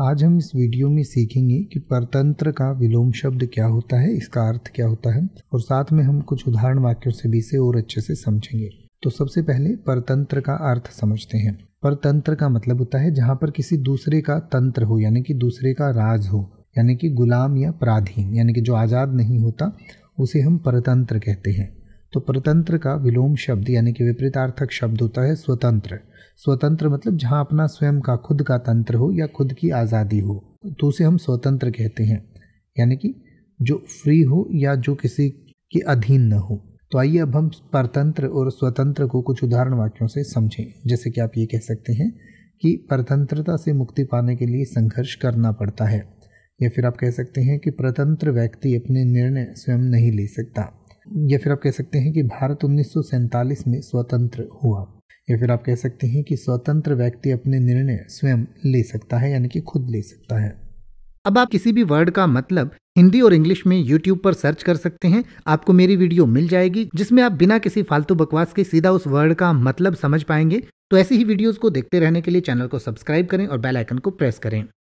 आज हम इस वीडियो में सीखेंगे कि परतंत्र का विलोम शब्द क्या होता है इसका अर्थ क्या होता है और साथ में हम कुछ उदाहरण वाक्यों से भी इसे और अच्छे से समझेंगे तो सबसे पहले परतंत्र का अर्थ समझते हैं परतंत्र का मतलब होता है जहाँ पर किसी दूसरे का तंत्र हो यानी कि दूसरे का राज हो यानी कि गुलाम या पराधीन यानी कि जो आज़ाद नहीं होता उसे हम परतंत्र कहते हैं तो परतंत्र का विलोम शब्द यानी कि विपरीतार्थक शब्द होता है स्वतंत्र स्वतंत्र मतलब जहाँ अपना स्वयं का खुद का तंत्र हो या खुद की आज़ादी हो तो उसे हम स्वतंत्र कहते हैं यानी कि जो फ्री हो या जो किसी के अधीन न हो तो आइए अब हम परतंत्र और स्वतंत्र को कुछ उदाहरण वाक्यों से समझें जैसे कि आप ये कह सकते हैं कि परतंत्रता से मुक्ति पाने के लिए संघर्ष करना पड़ता है या फिर आप कह सकते हैं कि परतंत्र व्यक्ति अपने निर्णय स्वयं नहीं ले सकता या फिर आप कह सकते हैं कि भारत उन्नीस में स्वतंत्र हुआ या फिर आप कह सकते हैं कि स्वतंत्र व्यक्ति अपने निर्णय स्वयं ले सकता है यानी कि खुद ले सकता है अब आप किसी भी वर्ड का मतलब हिंदी और इंग्लिश में यूट्यूब पर सर्च कर सकते हैं आपको मेरी वीडियो मिल जाएगी जिसमें आप बिना किसी फालतू बकवास के सीधा उस वर्ड का मतलब समझ पाएंगे तो ऐसी ही वीडियोस को देखते रहने के लिए चैनल को सब्सक्राइब करें और बेल आइकन को प्रेस करें